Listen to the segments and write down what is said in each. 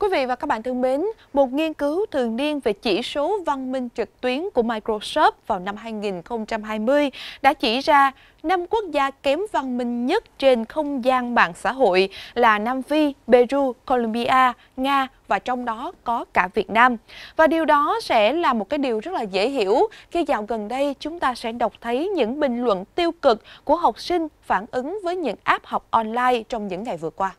Quý vị và các bạn thân mến, một nghiên cứu thường niên về chỉ số văn minh trực tuyến của Microsoft vào năm 2020 đã chỉ ra năm quốc gia kém văn minh nhất trên không gian mạng xã hội là Nam Phi, Peru, Colombia, Nga và trong đó có cả Việt Nam. Và điều đó sẽ là một cái điều rất là dễ hiểu khi dạo gần đây chúng ta sẽ đọc thấy những bình luận tiêu cực của học sinh phản ứng với những app học online trong những ngày vừa qua.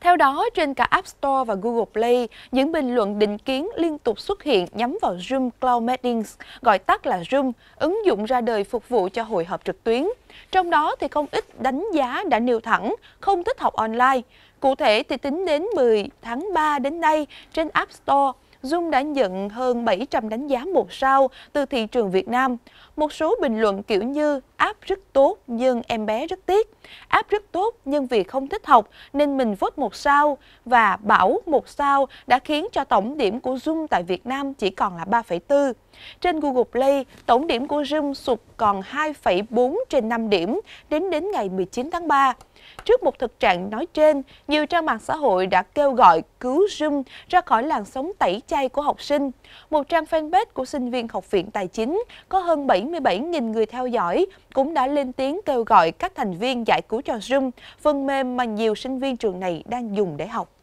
Theo đó, trên cả App Store và Google Play, những bình luận định kiến liên tục xuất hiện nhắm vào Zoom Cloud Meetings, gọi tắt là Zoom, ứng dụng ra đời phục vụ cho hội họp trực tuyến. Trong đó thì không ít đánh giá đã nêu thẳng, không thích học online. Cụ thể thì tính đến 10 tháng 3 đến nay, trên App Store, Zoom đã nhận hơn 700 đánh giá một sao từ thị trường Việt Nam. Một số bình luận kiểu như app rất tốt nhưng em bé rất tiếc, app rất tốt nhưng vì không thích học nên mình vote một sao và bảo một sao đã khiến cho tổng điểm của Zoom tại Việt Nam chỉ còn là 3,4. Trên Google Play, tổng điểm của Zoom sụt còn 2,4 trên 5 điểm đến đến ngày 19 tháng 3. Trước một thực trạng nói trên, nhiều trang mạng xã hội đã kêu gọi cứu Zoom ra khỏi làn sóng tẩy chay của học sinh. Một trang fanpage của sinh viên Học viện Tài chính có hơn 77.000 người theo dõi cũng đã lên tiếng kêu gọi các thành viên giải cứu cho Zoom, phần mềm mà nhiều sinh viên trường này đang dùng để học.